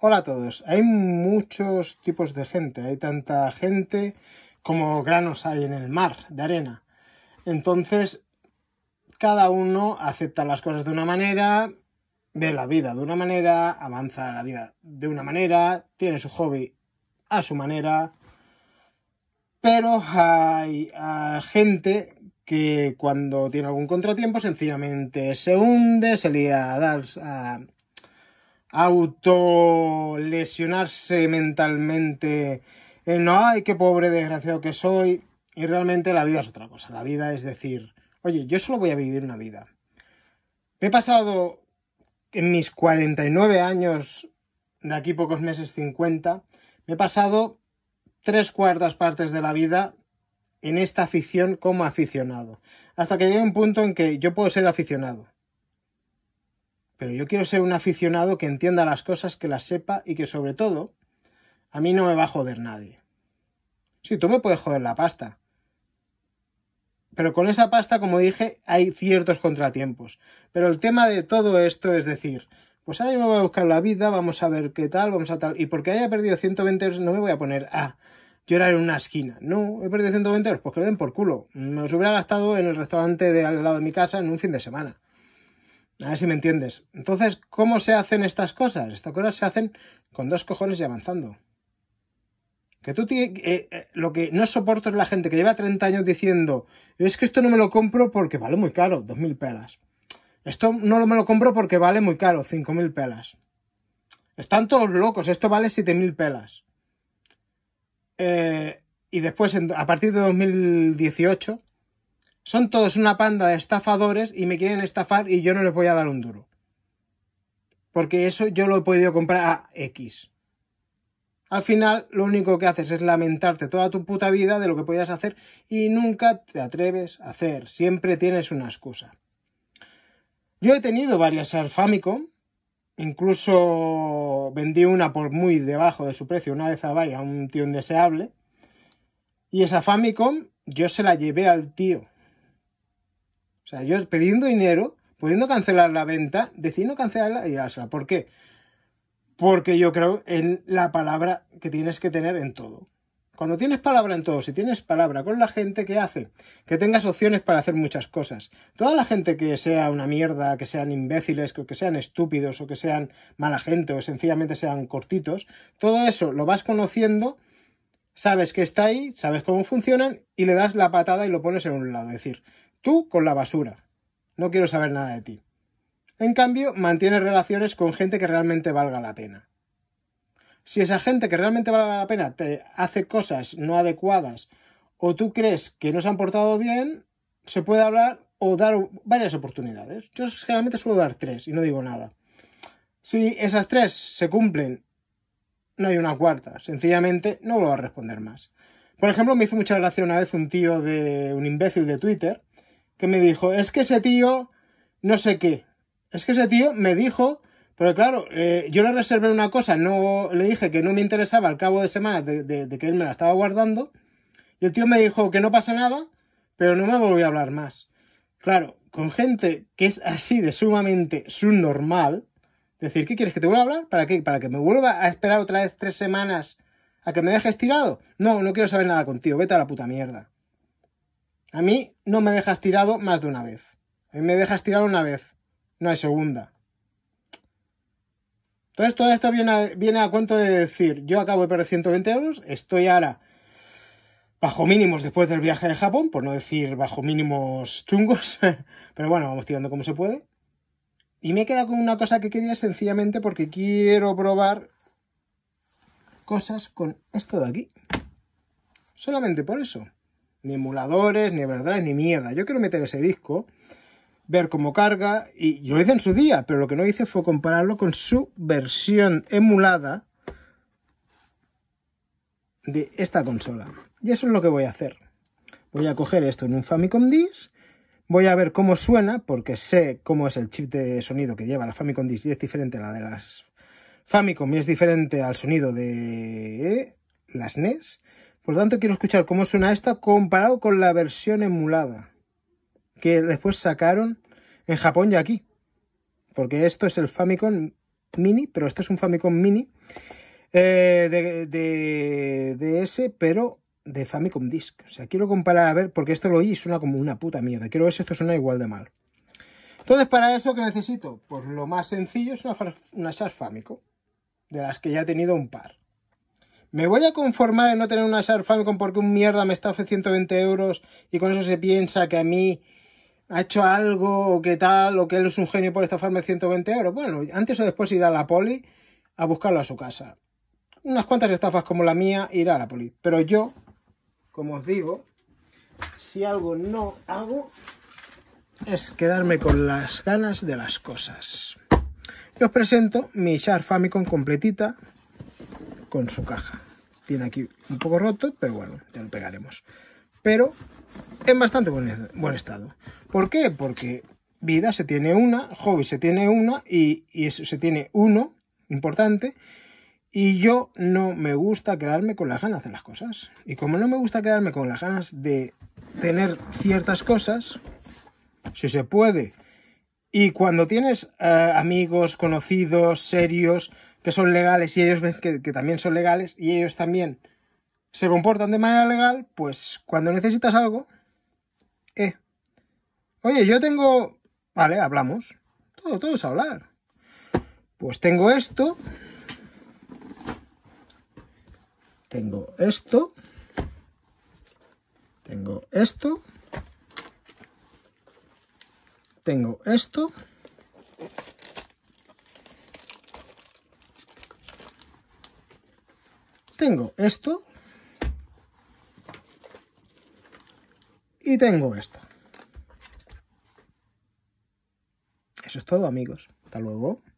Hola a todos. Hay muchos tipos de gente. Hay tanta gente como granos hay en el mar de arena. Entonces, cada uno acepta las cosas de una manera, ve la vida de una manera, avanza la vida de una manera, tiene su hobby a su manera. Pero hay, gente que cuando tiene algún contratiempo sencillamente se hunde, se lía a dar a autolesionarse mentalmente en eh, no, ay, qué pobre desgraciado que soy. Y realmente la vida es otra cosa. La vida es decir, oye, yo solo voy a vivir una vida. Me he pasado en mis 49 años, de aquí pocos meses 50, me he pasado tres cuartas partes de la vida en esta afición como aficionado. Hasta que llegue un punto en que yo puedo ser aficionado, pero yo quiero ser un aficionado que entienda las cosas, que las sepa y que sobre todo a mí no me va a joder nadie. Sí, tú me puedes joder la pasta. Pero con esa pasta, como dije, hay ciertos contratiempos. Pero el tema de todo esto es decir, pues ahora yo me voy a buscar la vida, vamos a ver qué tal, vamos a tal. Y porque haya perdido 120 euros, no me voy a poner a llorar en una esquina. No, he perdido 120 euros, pues que lo den por culo. Me los hubiera gastado en el restaurante de al lado de mi casa en un fin de semana. A ver si me entiendes. Entonces, ¿cómo se hacen estas cosas? Estas cosas se hacen con dos cojones y avanzando. Que tú eh, eh, lo que no soporto es la gente que lleva 30 años diciendo, es que esto no me lo compro porque vale muy caro, 2.000 pelas. Esto no me lo compro porque vale muy caro, 5.000 pelas. Están todos locos, esto vale 7.000 pelas. Eh, y después, a partir de 2018, son todos una panda de estafadores y me quieren estafar y yo no les voy a dar un duro. Porque eso yo lo he podido comprar a X. Al final, lo único que haces es lamentarte toda tu puta vida de lo que podías hacer y nunca te atreves a hacer. Siempre tienes una excusa. Yo he tenido varias al Famicom. Incluso vendí una por muy debajo de su precio, una vez a a un tío indeseable. Y esa Famicom yo se la llevé al tío. O sea, yo pidiendo dinero, pudiendo cancelar la venta, decido cancelarla y dársela. ¿Por qué? Porque yo creo en la palabra que tienes que tener en todo. Cuando tienes palabra en todo, si tienes palabra con la gente, ¿qué hace? Que tengas opciones para hacer muchas cosas. Toda la gente que sea una mierda, que sean imbéciles, que sean estúpidos, o que sean mala gente, o sencillamente sean cortitos, todo eso lo vas conociendo, sabes que está ahí, sabes cómo funcionan, y le das la patada y lo pones en un lado. Es decir, Tú con la basura. No quiero saber nada de ti. En cambio, mantienes relaciones con gente que realmente valga la pena. Si esa gente que realmente valga la pena te hace cosas no adecuadas o tú crees que no se han portado bien, se puede hablar o dar varias oportunidades. Yo generalmente suelo dar tres y no digo nada. Si esas tres se cumplen, no hay una cuarta. Sencillamente no voy a responder más. Por ejemplo, me hizo mucha relación una vez un tío de un imbécil de Twitter que me dijo, es que ese tío, no sé qué, es que ese tío me dijo, pero claro, eh, yo le reservé una cosa, no le dije que no me interesaba al cabo de semana de, que él me la estaba guardando, y el tío me dijo que no pasa nada, pero no me volví a hablar más. Claro, con gente que es así de sumamente subnormal, decir, ¿qué quieres que te vuelva a hablar? ¿Para qué? ¿Para que me vuelva a esperar otra vez tres semanas a que me dejes tirado? No, no quiero saber nada contigo, vete a la puta mierda. A mí no me dejas tirado más de una vez. A mí me dejas tirado una vez. No hay segunda. Entonces todo esto viene a, cuento de decir, yo acabo de perder 120 euros, estoy ahora bajo mínimos después del viaje de Japón, por no decir bajo mínimos chungos, pero bueno, vamos tirando como se puede. Y me he quedado con una cosa que quería sencillamente porque quiero probar cosas con esto de aquí. Solamente por eso ni emuladores, ni verdades, ni mierda. Yo quiero meter ese disco, ver cómo carga, y yo lo hice en su día, pero lo que no hice fue compararlo con su versión emulada de esta consola. Y eso es lo que voy a hacer. Voy a coger esto en un Famicom Disc, voy a ver cómo suena, porque sé cómo es el chip de sonido que lleva la Famicom Disc, y es diferente a la de las Famicom, y es diferente al sonido de las NES. Por lo tanto, quiero escuchar cómo suena esta comparado con la versión emulada que después sacaron en Japón y aquí. Porque esto es el Famicom Mini, pero esto es un Famicom Mini eh, de, DS, ese, pero de Famicom Disk. O sea, quiero comparar a ver, porque esto lo oí y suena como una puta mierda. Quiero ver si esto suena igual de mal. Entonces, ¿para eso qué necesito? Pues lo más sencillo es una, una Famicom, de las que ya he tenido un par. ¿Me voy a conformar en no tener una Shark Famicom porque un mierda me está ofreciendo 120 euros y con eso se piensa que a mí ha hecho algo o que tal o que él es un genio por estafarme 120 euros? Bueno, antes o después irá a la poli a buscarlo a su casa. Unas cuantas estafas como la mía irá a la poli. Pero yo, como os digo, si algo no hago es quedarme con las ganas de las cosas. Yo os presento mi Sharp Famicom completita con su caja. Tiene aquí un poco roto, pero bueno, ya lo pegaremos. Pero en bastante buen, estado. ¿Por qué? Porque vida se tiene una, hobby se tiene una y, eso se tiene uno, importante. Y yo no me gusta quedarme con las ganas de las cosas. Y como no me gusta quedarme con las ganas de tener ciertas cosas, si se puede, y cuando tienes eh, amigos, conocidos, serios, que son legales y ellos ven que, también son legales y ellos también se comportan de manera legal, pues cuando necesitas algo, eh, oye, yo tengo, vale, hablamos, todo, todo es hablar. Pues tengo esto, tengo esto, tengo esto, tengo esto tengo esto y tengo esto. Eso es todo, amigos. Hasta luego.